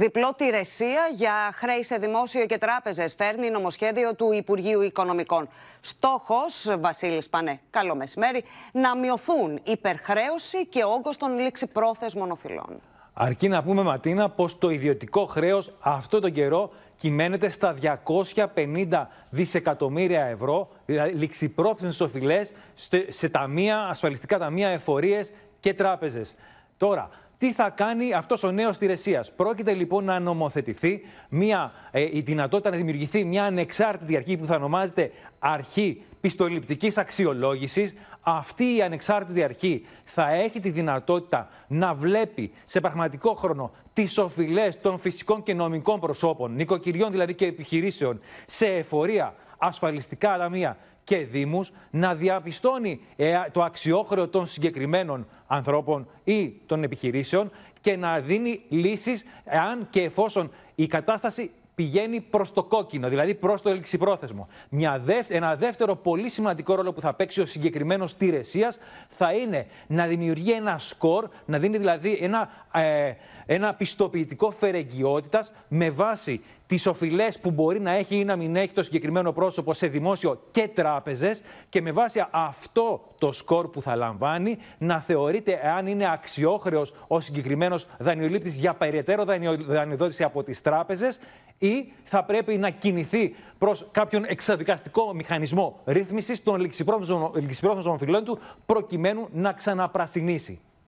Διπλό ρεσία για χρέη σε δημόσιο και τράπεζες φέρνει νομοσχέδιο του Υπουργείου Οικονομικών. Στόχος, Βασίλης Πανέ, καλό μεσημέρι, να μειωθούν υπερχρέωση και όγκος των λήξιπρόθεσμων οφειλών. Αρκεί να πούμε, Ματίνα, πως το ιδιωτικό χρέος αυτό τον καιρό κυμαίνεται στα 250 δισεκατομμύρια ευρώ, δηλαδή ληξιπρόθεσμες οφειλές σε ταμεία, ασφαλιστικά ταμεία, εφορίες και τράπεζες. Τώρα, τι θα κάνει αυτός ο νέος τη Ρεσία. Πρόκειται λοιπόν να νομοθετηθεί μια, ε, η δυνατότητα να δημιουργηθεί μια ανεξάρτητη αρχή που θα ονομάζεται Αρχή Πιστοληπτικής Αξιολόγησης αυτή η ανεξάρτητη αρχή θα έχει τη δυνατότητα να βλέπει σε πραγματικό χρόνο τις οφειλές των φυσικών και νομικών προσώπων, νοικοκυριών δηλαδή και επιχειρήσεων, σε εφορία, ασφαλιστικά ταμεία και Δήμους, να διαπιστώνει ε, το αξιόχρεο των συγκεκριμένων ανθρώπων ή των επιχειρήσεων και να δίνει λύσεις εάν και εφόσον η κατάσταση πηγαίνει προς το κόκκινο, δηλαδή προς το ελξιπρόθεσμο. Μια δεύτερο, ένα δεύτερο πολύ σημαντικό ρόλο που θα παίξει ο συγκεκριμένος τη θα είναι να δημιουργεί ένα σκορ, να δίνει δηλαδή ένα, ε, ένα πιστοποιητικό φερεγγιότητας με βάση τις οφειλές που μπορεί να έχει ή να μην έχει το συγκεκριμένο πρόσωπο σε δημόσιο και τράπεζες και με βάση αυτό το σκορ που θα λαμβάνει να θεωρείται αν είναι αξιόχρεος ο συγκεκριμένος δανειολήπτης για περαιτέρω δανειοδότηση από τις τράπεζες ή θα πρέπει να κινηθεί προς κάποιον εξαδικαστικό μηχανισμό ρύθμισης των ληξιπρόθεσμων οφειλών του προκειμένου να ξαναπρασινίσει.